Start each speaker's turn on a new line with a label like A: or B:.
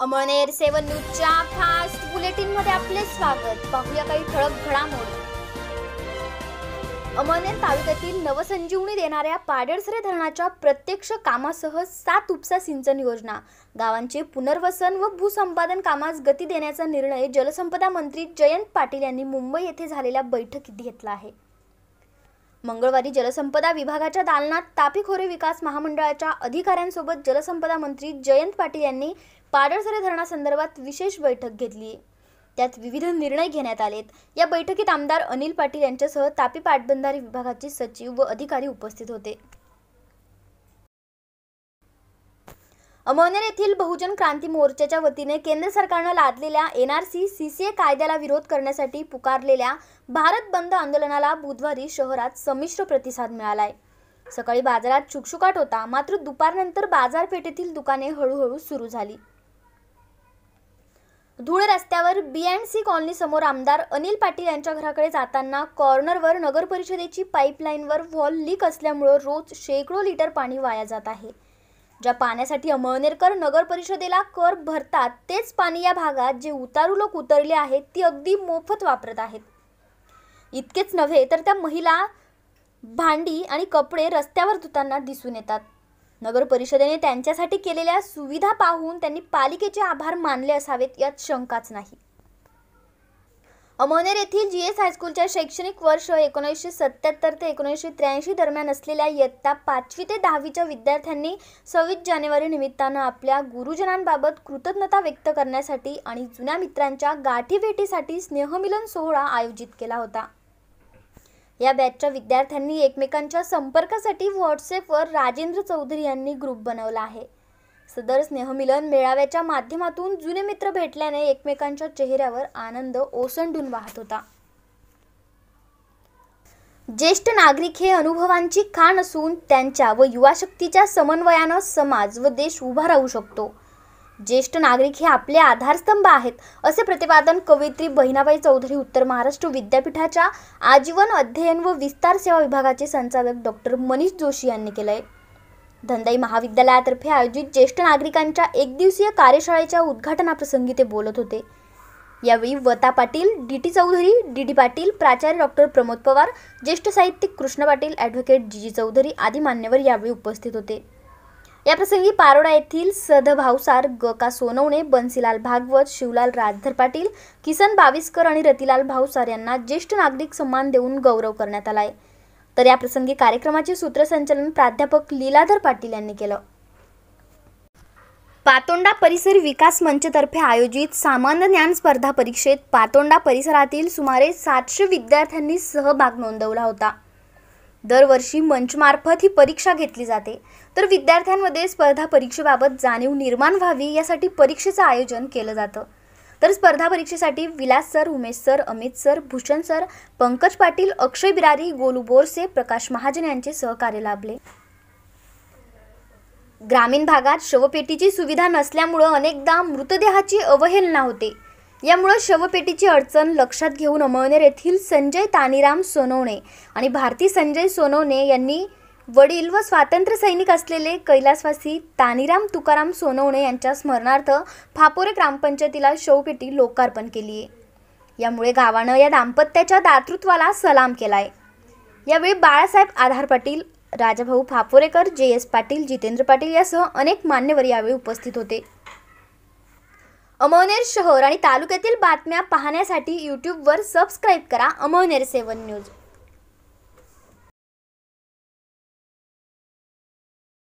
A: Aman air सेवन न्यूजच्या fast bulletin मध्ये आपले स्वागत पाहूया काही ठळक घडामोडी अमनेर तालुक्यातील नवसंजीवनी देणाऱ्या पाडळसरे धरणाच्या प्रत्यक्ष कामासह सात उपसा सिंचन योजना गावांचे पुनर्वसन व भूसंपादन कामास गती देण्याचा निर्णय जलसंपदा मंत्री जयंत पाटील यांनी मुंबई येथे झालेल्या बैठकीत घेतला आहे मंगळवारी जलसंपदा विभागाच्या दालनात तापी खोरे विकास महामंडळाच्या अधिकाऱ्यांसोबत जलसंपदा मंत्री जयंत पाटील यांनी पाडळसरे धरणासंदर्भात विशेष बैठक घेतली त्यात विविध निर्णय घेण्यात आलेत या बैठकीत आमदार अनिल पाटील यांच्यासह तापी पाटबंधारे विभागाचे सचिव व अधिकारी उपस्थित होते अमळनेर येथील बहुजन क्रांती मोर्चाच्या वतीने केंद्र सरकारनं लादलेल्या N R C C C A कायद्याला विरोध करण्यासाठी पुकारलेल्या भारत बंद आंदोलनाला बुधवारी शहरात संमिश्र प्रतिसाद मिळाला आहे सकाळी बाजारात शुकशुकाट होता मात्र दुपारनंतर बाजारपेठेतील दुकाने हळूहळू सुरू झाली धुळे रस्त्यावर बी अँड सी कॉलनी समोर आमदार अनिल पाटील यांच्या घराकडे जाताना कॉर्नरवर नगरपरिषदेची पाईपलाईनवर व्हॉल लीक असल्यामुळं रोज शेकडो लिटर पाणी वाया जात आहे ज्या पाण्यासाठी अमळनेरकर नगर परिषदेला कर भरतात तेच पाणी या भागात जे उतारू लोक उतरले आहेत ती अगदी मोफत वापरत आहेत इतकेच नव्हे तर त्या महिला भांडी आणि कपडे रस्त्यावर धुताना दिसून येतात नगर परिषदेने त्यांच्यासाठी केलेल्या सुविधा पाहून त्यांनी पालिकेचे आभार मानले असावेत यात शंकाच नाही अमोनेर येथील जी एस हायस्कूलच्या शैक्षणिक वर्ष एकोणीसशे सत्याहत्तर ते एकोणीसशे त्र्याऐंशी दरम्यान असलेल्या इयत्ता पाचवी ते दहावीच्या विद्यार्थ्यांनी सव्वीस जानेवारी निमित्तानं आपल्या गुरुजनांबाबत कृतज्ञता व्यक्त करण्यासाठी आणि जुन्या मित्रांच्या गाठीभेटीसाठी स्नेहमिलन सोहळा आयोजित केला होता या बॅचच्या विद्यार्थ्यांनी एकमेकांच्या संपर्कासाठी व्हॉट्सअपवर राजेंद्र चौधरी यांनी ग्रुप बनवला आहे सदर स्नेहमिलन मेळाव्याच्या माध्यमातून जुने मित्र भेटल्याने एकमेकांच्या चेहऱ्यावर आनंद ओसंडून वाहत होता ज्येष्ठ नागरिक हे अनुभवांची खाण असून त्यांच्या व युवा समन्वयानं समाज व देश उभा राहू शकतो ज्येष्ठ नागरिक हे आपले आधारस्तंभ आहेत असे प्रतिपादन कवयित्री बहिणाबाई चौधरी उत्तर महाराष्ट्र विद्यापीठाच्या आजीवन अध्ययन व विस्तार सेवा विभागाचे संचालक डॉक्टर मनीष जोशी यांनी केलं आहे धंदाई महाविद्यालयातर्फे आयोजित ज्येष्ठ नागरिकांच्या एकदिवसीय कार्यशाळेच्या उद्घाटनाप्रसंगी ते बोलत होते यावेळी वता Patil D T Chaudhari D D Patil प्राचार्य डॉक्टर प्रमोद पवार ज्येष्ठ साहित्यिक Krishna Patil advocate G G Chaudhari आदी मान्यवर यावेळी उपस्थित होते याप्रसंगी पारोडा येथील सध भाऊसार ग का सोनवणे बन्सीलाल भागवत शिवलाल राजधर पाटील किसन बाविस्कर आणि रतिलाल भाऊसार यांना ज्येष्ठ नागरिक सन्मान देऊन गौरव करण्यात आला तर या प्रसंगी कार्यक्रमाचे सूत्रसंचालन प्राध्यापक लीलाधर पाटील यांनी केलं पातोंडा परिसर विकास मंचतर्फे आयोजित सामान्य ज्ञान स्पर्धा परीक्षेत पातोंडा परिसरातील सुमारे सातशे विद्यार्थ्यांनी सहभाग नोंदवला होता दरवर्षी मंचमार्फत ही परीक्षा घेतली जाते तर विद्यार्थ्यांमध्ये स्पर्धा परीक्षेबाबत जाणीव निर्माण व्हावी यासाठी परीक्षेचं आयोजन केलं जातं तर स्पर्धा परीक्षेसाठी Vilas sir Umesh sir Amit sir Bhushan sir Pankaj Patil Akshay Birari Golu Borse Prakash Mahajan यांचे सहकार्य लाभले ग्रामीण भागात शवपेटीची सुविधा नसल्यामुळं अनेकदा मृतदेहाची अवहेलना होते यामुळं शवपेटीची अडचण लक्षात घेऊन अमळनेर येथील संजय तानीराम सोनवणे आणि भारती संजय सोनवणे यांनी वडील व स्वातंत्र्य सैनिक असलेले कैलासवासी तानीराम तुकाराम सोनवणे यांच्या स्मरणार्थ फापोरे ग्रामपंचायतीला शवपेटी लोकार्पण केली आहे यामुळे गावानं या दाम्पत्याच्या दातृत्वाला सलाम केला आहे यावेळी बाळासाहेब आधार पाटील राजाभाऊ फापोरेकर जे एस पाटील जितेंद्र पाटील यासह अनेक मान्यवर यावेळी उपस्थित होते अमळनेर शहर आणि तालुक्यातील बातम्या पाहण्यासाठी यूट्यूबवर सबस्क्राईब करा अमळनेर सेवन न्यूज